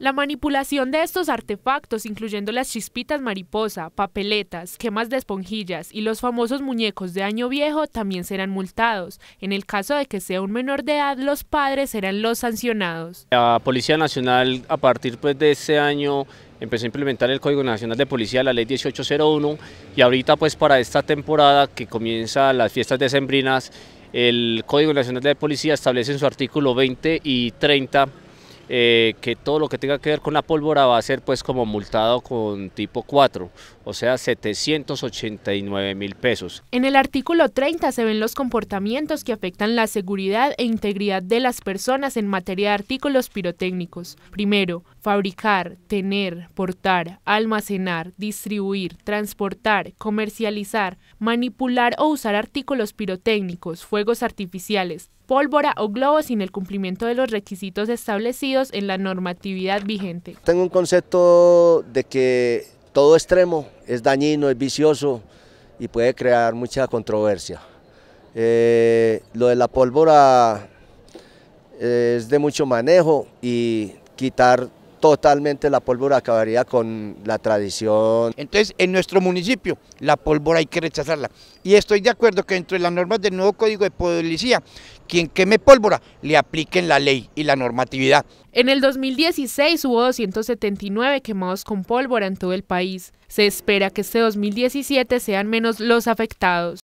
La manipulación de estos artefactos, incluyendo las chispitas mariposa, papeletas, quemas de esponjillas y los famosos muñecos de año viejo, también serán multados. En el caso de que sea un menor de edad, los padres serán los sancionados. La Policía Nacional, a partir pues, de este año, empezó a implementar el Código Nacional de Policía, la ley 1801, y ahorita pues para esta temporada que comienza las fiestas decembrinas, el Código Nacional de Policía establece en su artículo 20 y 30 eh, que todo lo que tenga que ver con la pólvora va a ser pues como multado con tipo 4, o sea 789 mil pesos. En el artículo 30 se ven los comportamientos que afectan la seguridad e integridad de las personas en materia de artículos pirotécnicos. Primero, fabricar, tener, portar, almacenar, distribuir, transportar, comercializar, manipular o usar artículos pirotécnicos, fuegos artificiales, pólvora o globos sin el cumplimiento de los requisitos establecidos en la normatividad vigente. Tengo un concepto de que todo extremo es dañino, es vicioso y puede crear mucha controversia. Eh, lo de la pólvora eh, es de mucho manejo y quitar totalmente la pólvora acabaría con la tradición. Entonces, en nuestro municipio, la pólvora hay que rechazarla. Y estoy de acuerdo que dentro de las normas del nuevo Código de Policía, quien queme pólvora, le apliquen la ley y la normatividad. En el 2016 hubo 279 quemados con pólvora en todo el país. Se espera que este 2017 sean menos los afectados.